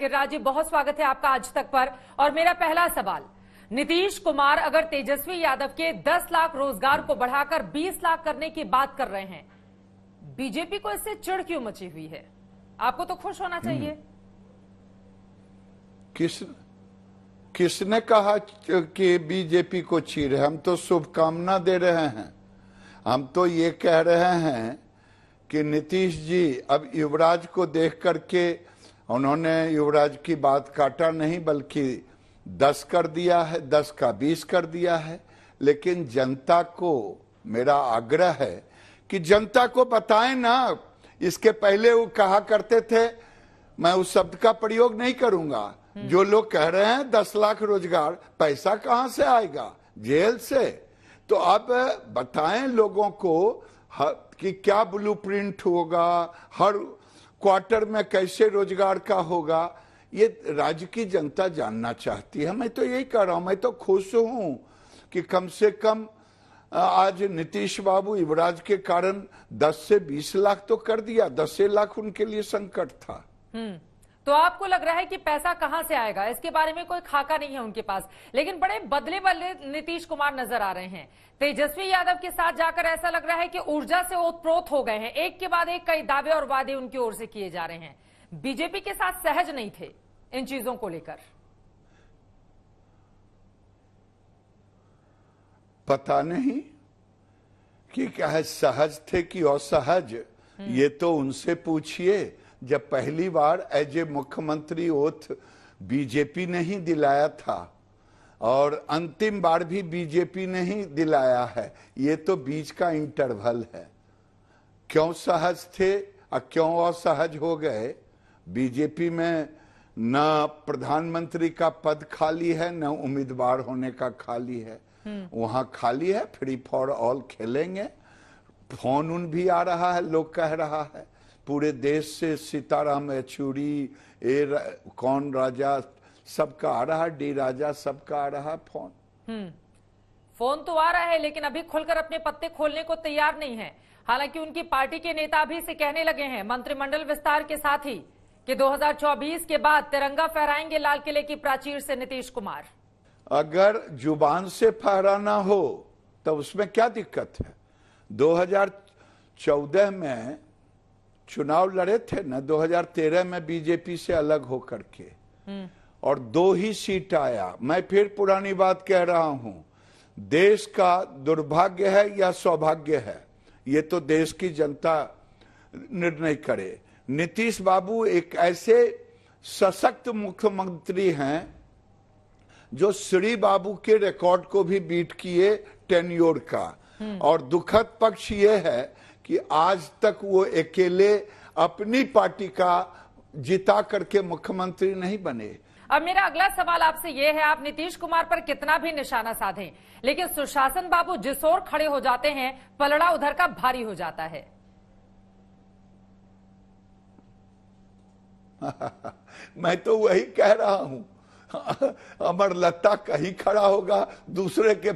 गिरिराज जी बहुत स्वागत है आपका आज तक पर और मेरा पहला सवाल नीतीश कुमार अगर तेजस्वी यादव के 10 लाख रोजगार को बढ़ाकर 20 लाख करने की बात कर रहे हैं बीजेपी को इससे चिड़ क्यों मची हुई है आपको तो खुश होना चाहिए हम्म। किस किसने कहा कि बीजेपी को चीड़ हम तो शुभकामना दे रहे हैं हम तो ये कह रहे हैं कि नीतीश जी अब युवराज को देख करके उन्होंने युवराज की बात काटा नहीं बल्कि दस कर दिया है दस का बीस कर दिया है लेकिन जनता को मेरा आग्रह है कि जनता को बताएं ना इसके पहले वो कहा करते थे मैं उस शब्द का प्रयोग नहीं करूंगा हम्म। जो लोग कह रहे हैं दस लाख रोजगार पैसा कहाँ से आएगा जेल से तो अब बताएं लोगों को कि क्या ब्लूप्रिंट होगा हर क्वार्टर में कैसे रोजगार का होगा ये राज्य की जनता जानना चाहती है मैं तो यही कह रहा हूं मैं तो खुश हूं कि कम से कम आज नीतीश बाबू युवराज के कारण 10 से 20 लाख तो कर दिया 10 लाख उनके लिए संकट था हम्म। तो आपको लग रहा है कि पैसा कहां से आएगा इसके बारे में कोई खाका नहीं है उनके पास लेकिन बड़े बदले बदले नीतीश कुमार नजर आ रहे हैं तेजस्वी यादव के साथ जाकर ऐसा लग रहा है कि ऊर्जा से ओतप्रोत हो गए हैं एक के बाद एक कई दावे और वादे उनकी ओर से किए जा रहे हैं बीजेपी के साथ सहज नहीं थे इन चीजों को लेकर पता नहीं कि क्या है सहज थे कि असहज हम्म। ये तो उनसे पूछिए जब पहली बार एज ए मुख्यमंत्री ओथ बीजेपी ने ही दिलाया था और अंतिम बार भी बीजेपी ने ही दिलाया है ये तो बीच का इंटरवल है क्यों सहज थे और क्यों असहज हो गए बीजेपी में न प्रधानमंत्री का पद खाली है न उम्मीदवार होने का खाली है हम्म। वहां खाली है फ्री फॉर ऑल खेलेंगे फोन उन भी आ रहा है लोग कह रहा है पूरे देश से सीताराम येचूरी ए रा, कौन राजा सबका आ रहा डी राजा सबका आ रहा फोन हम्म, फोन तो आ रहा है लेकिन अभी खुलकर अपने पत्ते खोलने को तैयार नहीं है हालांकि उनकी पार्टी के नेता भी इसे कहने लगे हैं मंत्रिमंडल विस्तार के साथ ही कि 2024 के बाद तिरंगा फहराएंगे लाल किले की प्राचीर से नीतीश कुमार अगर जुबान से फहराना हो तो उसमें क्या दिक्कत है 2014 में चुनाव लड़े थे ना 2013 में बीजेपी से अलग होकर के हम्म। और दो ही सीट आया मैं फिर पुरानी बात कह रहा हूं देश का दुर्भाग्य है या सौभाग्य है ये तो देश की जनता निर्णय करे नीतीश बाबू एक ऐसे सशक्त मुख्यमंत्री हैं जो श्री बाबू के रिकॉर्ड को भी बीट किए टेन्योर का हम्म। और दुखद पक्ष ये है कि आज तक वो अकेले अपनी पार्टी का जिता करके मुख्यमंत्री नहीं बने अब मेरा अगला सवाल आपसे ये है आप नीतीश कुमार पर कितना भी निशाना साधें लेकिन सुशासन बाबू जिस ओर खड़े हो जाते हैं पलड़ा उधर का भारी हो जाता है मैं तो वही कह रहा हूं अमर लता कहीं खड़ा होगा दूसरे के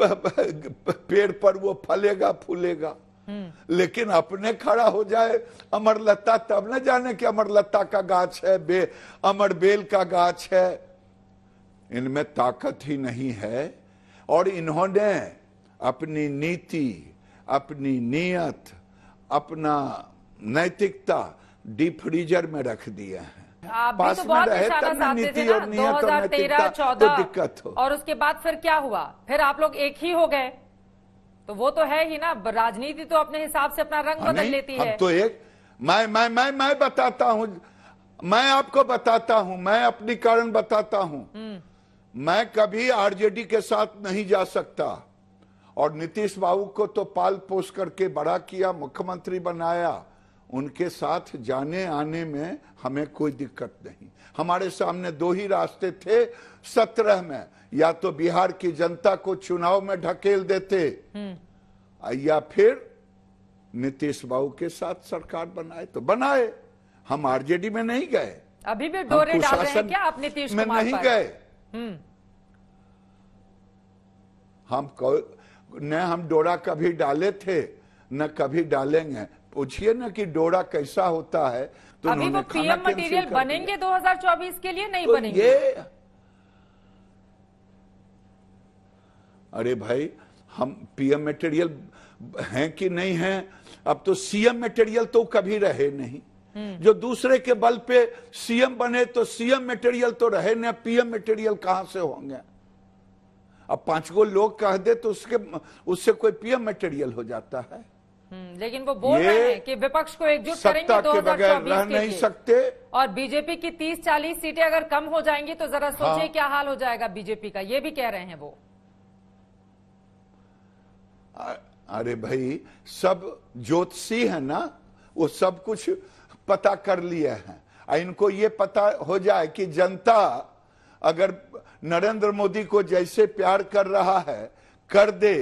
पेड़ पर वो फलेगा फूलेगा हम्म। लेकिन अपने खड़ा हो जाए अमरलता तब न जाने कि अमरलता का गाछ है बे अमर बेल का गाछ है इनमें ताकत ही नहीं है और इन्होंने अपनी नीति अपनी नियत अपना नैतिकता डीप फ्रीजर में रख दिया है आप भी तो बहुत नीति और नियत और नैतिकता तो दिक्कत हो और उसके बाद फिर क्या हुआ फिर आप लोग एक ही हो गए तो वो तो है ही ना राजनीति तो अपने हिसाब से अपना रंग हाँ, बदल लेती है तो एक मैं मैं मैं मैं बताता हूँ मैं आपको बताता हूँ मैं अपनी कारण बताता हूँ हम्म। मैं कभी आरजेडी के साथ नहीं जा सकता और नीतीश बाबू को तो पाल पोस करके बड़ा किया मुख्यमंत्री बनाया उनके साथ जाने आने में हमें कोई दिक्कत नहीं हमारे सामने दो ही रास्ते थे सत्रह में या तो बिहार की जनता को चुनाव में ढकेल देते हम्म। या फिर नीतीश बाबू के साथ सरकार बनाए तो बनाए हम आरजेडी में नहीं गए अभी भी डोरे डाल रहे हैं क्या आप नीतीश में नहीं गए हम्म। हम न हम डोरा कभी डाले थे न कभी डालेंगे पूछिए ना कि डोरा कैसा होता है तो अभी वो पीएम मटेरियल बनेंगे 2024 के लिए नहीं तो बनेंगे ये अरे भाई हम पीएम मटेरियल हैं कि नहीं है अब तो सीएम मटेरियल तो कभी रहे नहीं हम्म। जो दूसरे के बल पे सीएम बने तो सीएम मटेरियल तो रहे ना पीएम मटेरियल कहां से होंगे अब पांच गो लोग कह दे तो उसके उससे कोई पीएम मटेरियल हो जाता है लेकिन वो बोल रहे हैं कि विपक्ष को एकजुट करेंगे दो हजार रह नहीं सकते और बीजेपी की तीस चालीस सीटें अगर कम हो जाएंगी तो जरा सोचिए हाँ। क्या हाल हो जाएगा बीजेपी का ये भी कह रहे हैं वो अरे भाई सब ज्योतिषी है ना वो सब कुछ पता कर लिए हैं इनको ये पता हो जाए कि जनता अगर नरेंद्र मोदी को जैसे प्यार कर रहा है कर दे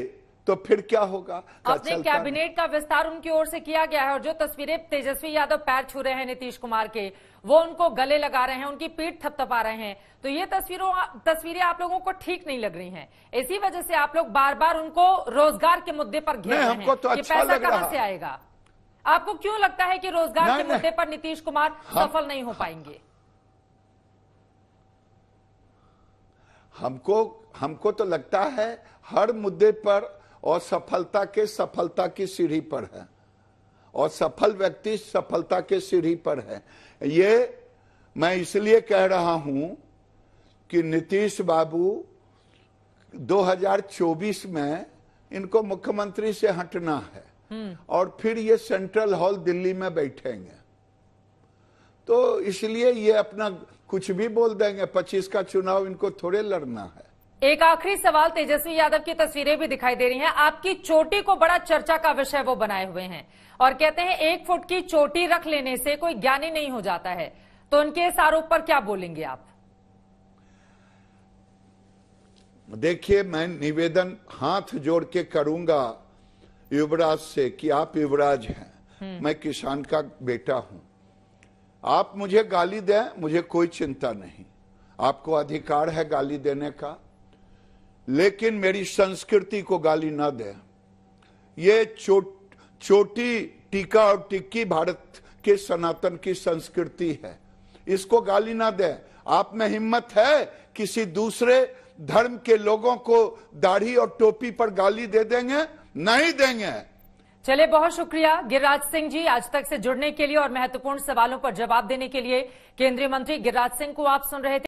तो फिर क्या होगा अपने कैबिनेट का विस्तार उनकी ओर से किया गया है और जो तस्वीरें तेजस्वी यादव पैर छू रहे हैं नीतीश कुमार के वो उनको गले लगा रहे हैं उनकी पीठ थपथपा रहे हैं तो ये तस्वीरों तस्वीरें आप लोगों को ठीक नहीं लग रही हैं इसी वजह से आप लोग बार बार उनको रोजगार के मुद्दे पर घेर रहे हैं तो अच्छा पैसा कहां से आएगा आपको क्यों लगता है कि रोजगार के मुद्दे पर नीतीश कुमार हाँ। सफल नहीं हो पाएंगे हमको हमको तो लगता है हर मुद्दे पर और सफलता के सफलता की सीढ़ी पर है और सफल व्यक्ति सफलता के सीढ़ी पर है ये मैं इसलिए कह रहा हूं कि नीतीश बाबू 2024 में इनको मुख्यमंत्री से हटना है हम्म। और फिर ये सेंट्रल हॉल दिल्ली में बैठेंगे तो इसलिए ये अपना कुछ भी बोल देंगे 25 का चुनाव इनको थोड़े लड़ना है एक आखिरी सवाल तेजस्वी यादव की तस्वीरें भी दिखाई दे रही हैं आपकी चोटी को बड़ा चर्चा का विषय वो बनाए हुए हैं और कहते हैं एक फुट की चोटी रख लेने से कोई ज्ञानी नहीं हो जाता है तो उनके इस आरोप पर क्या बोलेंगे आप देखिए मैं निवेदन हाथ जोड़ के करूंगा युवराज से कि आप युवराज हैं हम्म। मैं किसान का बेटा हूं आप मुझे गाली दें मुझे कोई चिंता नहीं आपको अधिकार है गाली देने का लेकिन मेरी संस्कृति को गाली ना दे ये चोट छोटी टीका और टिक्की भारत के सनातन की संस्कृति है इसको गाली ना दे आप में हिम्मत है किसी दूसरे धर्म के लोगों को दाढ़ी और टोपी पर गाली दे देंगे नहीं देंगे चले बहुत शुक्रिया गिरिराज सिंह जी आज तक से जुड़ने के लिए और महत्वपूर्ण सवालों पर जवाब देने के लिए केंद्रीय मंत्री गिरिराज सिंह को आप सुन रहे थे